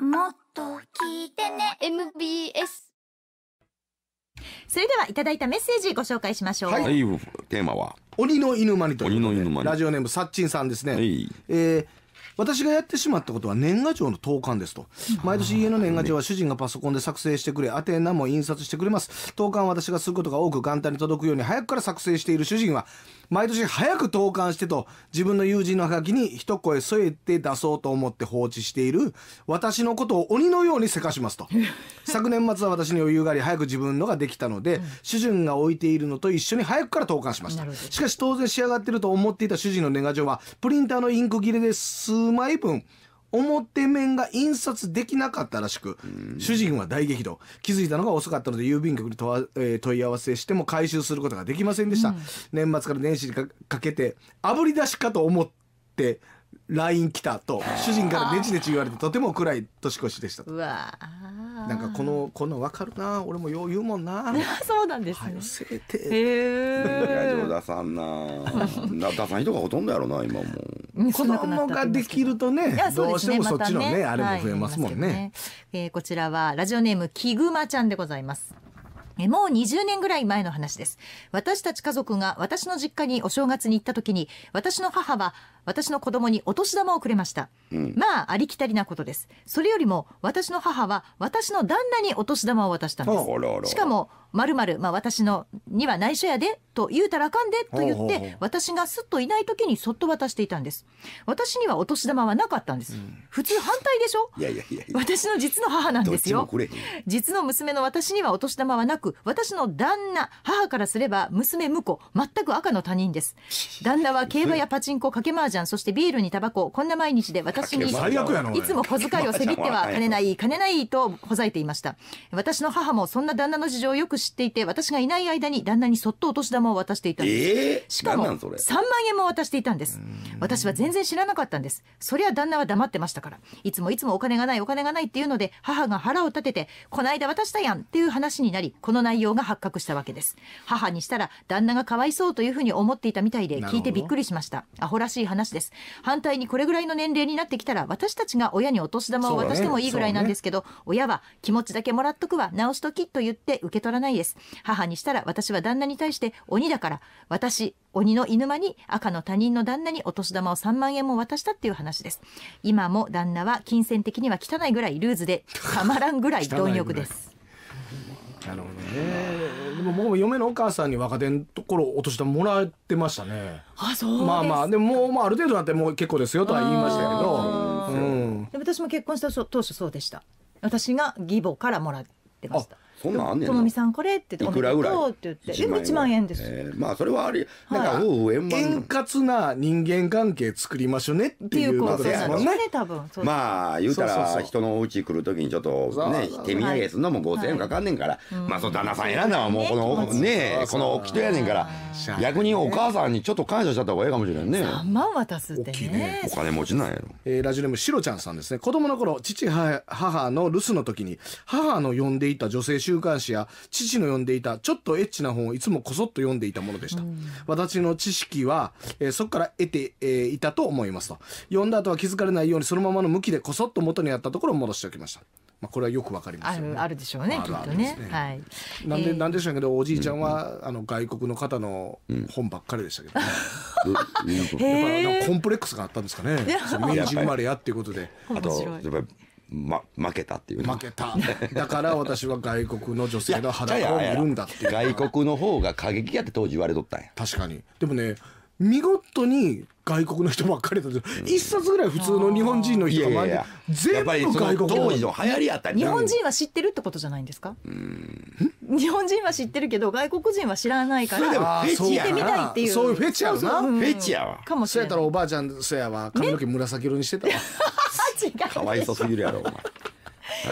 もっと聞いてね MBS それではいただいたメッセージご紹介しましょう、はい、テーマは鬼の犬マニと鬼の犬マニラジオネームさっちんさんですね、えー、私がやってしまったことは年賀状の投函ですと毎年家の年賀状は主人がパソコンで作成してくれ宛名も印刷してくれます投函は私がすることが多く元旦に届くように早くから作成している主人は毎年早く投函してと自分の友人のハガキに一声添えて出そうと思って放置している私のことを鬼のようにせかしますと 昨年末は私に余裕があり早く自分のができたので、うん、主人が置いているのと一緒に早くから投函しましたしかし当然仕上がってると思っていた主人の年賀状はプリンターのインク切れです数枚分表面が印刷できなかったらしく、主人は大激怒気づいたのが遅かったので郵便局に問,、えー、問い合わせしても回収することができませんでした、うん、年末から年始にかけてあぶり出しかと思って LINE 来たと主人からねちねち言われてとても暗い年越しでしたうわなんかこのこの分かるな俺もよう言うもんなそうなんですねせえて夫えさんなな出さん人がほとんどやろな今も子供ができるとね、ね、どうしてもそっちのねまね、あれも増えますもんねはいね、えー、こちらはラジオネームキグマちゃんでございますもう20年ぐらい前の話です。私たち家族が私の実家にお正月に行った時に、私の母は私の子供にお年玉をくれました。うん、まあ、ありきたりなことです。それよりも、私の母は私の旦那にお年玉を渡したんです。しかも、まるまる、まあ、私のには内緒やでと言うたらあかんでと言って私がすっといない時にそっと渡していたんです私にはお年玉はなかったんです、うん、普通反対でしょいやいやいや私の実の母なんですよ実の娘の私にはお年玉はなく私の旦那母からすれば娘婿全く赤の他人です 旦那は競馬やパチンコ掛け麻雀そしてビールにタバコこんな毎日で私にいつも小遣いをせびっては 金ない金ないとほざいていました私の母もそんな旦那の事情をよく知っていて、私がいない間に旦那にそっとお年玉を渡していたんです。えー、しかも、3万円も渡していたんです。私は全然知らなかったんです。そりゃ旦那は黙ってましたから。いつもいつもお金がないお金がないっていうので、母が腹を立てて、こないだ渡したやんっていう話になり、この内容が発覚したわけです。母にしたら、旦那がかわいそうというふうに思っていたみたいで、聞いてびっくりしました。アホらしい話です。反対にこれぐらいの年齢になってきたら、私たちが親にお年玉を渡してもいいぐらいなんですけど、ねね、親は気持ちだけもらっとくわ、直しときと言って受け取らないないです。母にしたら私は旦那に対して鬼だから、私、鬼の犬間に赤の他人の旦那にお年玉を3万円も渡したっていう話です。今も旦那は金銭的には汚いぐらいルーズで、たまらんぐらい 貪欲です。なるほどね。でも僕も嫁のお母さんに若手のところお年玉もらってましたね。あ、そうまあまあ、でも、まあ、ある程度なってもう結構ですよとは言いましたけど。うん。で私も結婚した当初そうでした。私が義母からもらってました。そんなんあんねんともみさんこれって言っていくらぐらいって言ってでも1万円ですえー、まあそれはありなんか夫婦円う円滑な人間関係作りましょうねっていうことですもんね多分まあ言うたらそ人のお家来るときにちょっとね手土産するのも5,000円かかんねんから、はいはい、まあそ旦那さん選んだのはもうこのねこの人やねんから逆にお母さんにちょっと感謝しちゃった方がいいかもしれないね3万渡すってねお金持ちなんやろ、えー、ラジオネームしろちゃんさんですね子供の頃父母の留守の時に母の呼んでいた女性主週刊誌や父の読んでいたちょっとエッチな本をいつもこそっと読んでいたものでした、うん、私の知識は、えー、そこから得て、えー、いたと思いますと読んだ後は気づかれないようにそのままの向きでこそっと元にあったところを戻しておきましたまあ、これはよくわかります、よ、ね、あるでしょうね、ねきっとね。はい。なんで、えー、なんでしょうけど、おじいちゃんは、うん、あの外国の方の本ばっかりでしたけど、ね。うん、やっぱコンプレックスがあったんですかね。明治生まれやっていうことで。あと、やっぱりま、負けたっていう負けただから私は外国の女性の裸を見るんだっていう外国の方が過激やって当時言われとったんや確かにでもね見事に外国の人ばっかりだと、うん、一冊ぐらい普通の日本人の人が前で全部外国当時の流行りやった日本人は知ってるってことじゃないんですか日本人は知ってるけど外国人は知らないから聞いてみたいっていうそういうフェチやな、うん、フェチやわかもしれないそうやったらおばあちゃんそやわ髪の毛紫色にしてたわ、ね かわいそすぎるやろ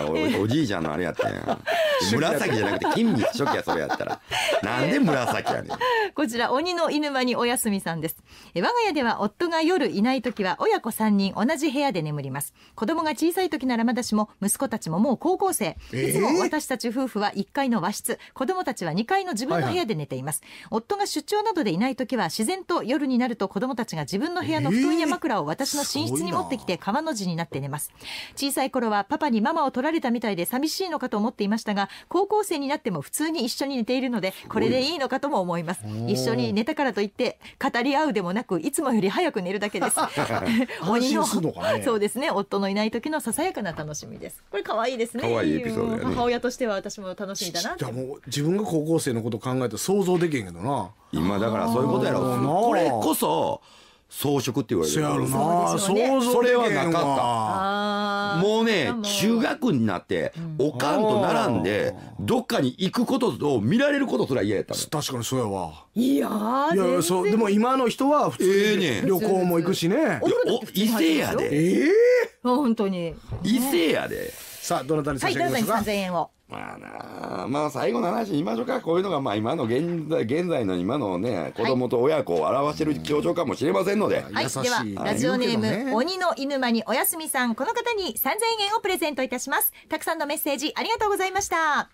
お前おじいちゃんのあれやったやん 紫じゃなくて金日初期やそれやったらなんで紫やねんこちら鬼の犬間におやすみさんですえ我が家では夫が夜いない時は親子3人同じ部屋で眠ります子供が小さい時ならまだしも息子たちももう高校生、いつも私たち夫婦は1階の和室子供たちは2階の自分の部屋で寝ています、はいはい、夫が出張などでいない時は自然と夜になると子供たちが自分の部屋の布団や枕を私の寝室に持ってきて川の字になって寝ます小さい頃はパパにママを取られたみたいで寂しいのかと思っていましたが高校生になっても普通に一緒に寝ているのでこれでいいのかとも思います一緒に寝たからといって語り合うでもなくいつもより早く寝るだけです 鬼の、ね、そうですね夫のいない時のささやかな楽しみですこれ可愛いですね可愛いエピソード、ね、母親としては私も楽しみだなじゃもう自分が高校生のこと考えて想像できへんけどな今だからそういうことやろこれこそ装飾って言われるそそれはなかったもうね中学になっておかんと並んでどっかに行くことと見られることすら嫌やったの確かにそうやわいやいやそうでも今の人は普通に旅行も行くしねお伊勢やでええ本当に伊勢やでさあどなたに差し上げますかはいどうぞ3000円をまあなあ、まあ最後の話今所しょか。こういうのがまあ今の現在、現在の今のね、子供と親子を表してる表情かもしれませんので。はい、はい、では、ラジオネーム、ね、鬼の犬間におやすみさん、この方に3000円をプレゼントいたします。たくさんのメッセージありがとうございました。